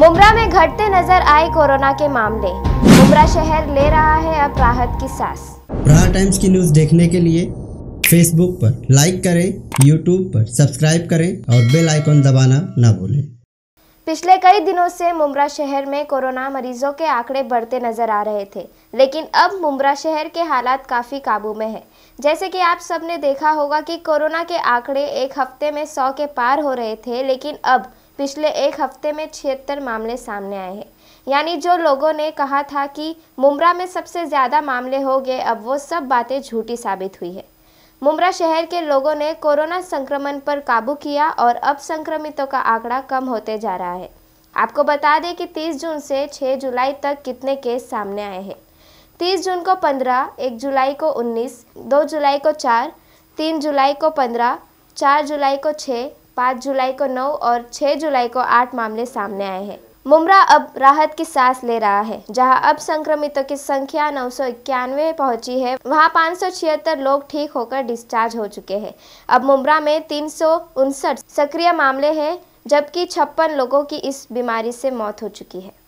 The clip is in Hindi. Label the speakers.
Speaker 1: मुमरा में घटते नजर आए कोरोना के मामले मुमरा शहर ले रहा है अब राहत की सांस
Speaker 2: प्रहार टाइम्स की न्यूज देखने के लिए फेसबुक पर लाइक करें यूट्यूब पर सब्सक्राइब करें और बेल आइकॉन दबाना ना भूलें
Speaker 1: पिछले कई दिनों से मुमरा शहर में कोरोना मरीजों के आंकड़े बढ़ते नजर आ रहे थे लेकिन अब मुमरा शहर के हालात काफ़ी काबू में है जैसे कि आप सबने देखा होगा कि कोरोना के आंकड़े एक हफ्ते में सौ के पार हो रहे थे लेकिन अब पिछले एक हफ्ते में छिहत्तर मामले सामने आए हैं यानी जो लोगों ने कहा था कि मुमरा में सबसे ज़्यादा मामले हो गए अब वो सब बातें झूठी साबित हुई है मुमरा शहर के लोगों ने कोरोना संक्रमण पर काबू किया और अब संक्रमितों का आंकड़ा कम होते जा रहा है आपको बता दें कि 30 जून से 6 जुलाई तक कितने केस सामने आए हैं 30 जून को 15, 1 जुलाई को 19, 2 जुलाई को 4, 3 जुलाई को 15, 4 जुलाई को 6, पाँच जुलाई को नौ और छह जुलाई को आठ मामले सामने आए हैं मुमरा अब राहत की सांस ले रहा है जहां अब संक्रमितों की संख्या नौ सौ इक्यानवे पहुंची है वहां पाँच सौ छिहत्तर लोग ठीक होकर डिस्चार्ज हो चुके हैं अब मुमरा में तीन सौ उनसठ सक्रिय मामले हैं जबकि छप्पन लोगों की इस बीमारी से मौत हो चुकी है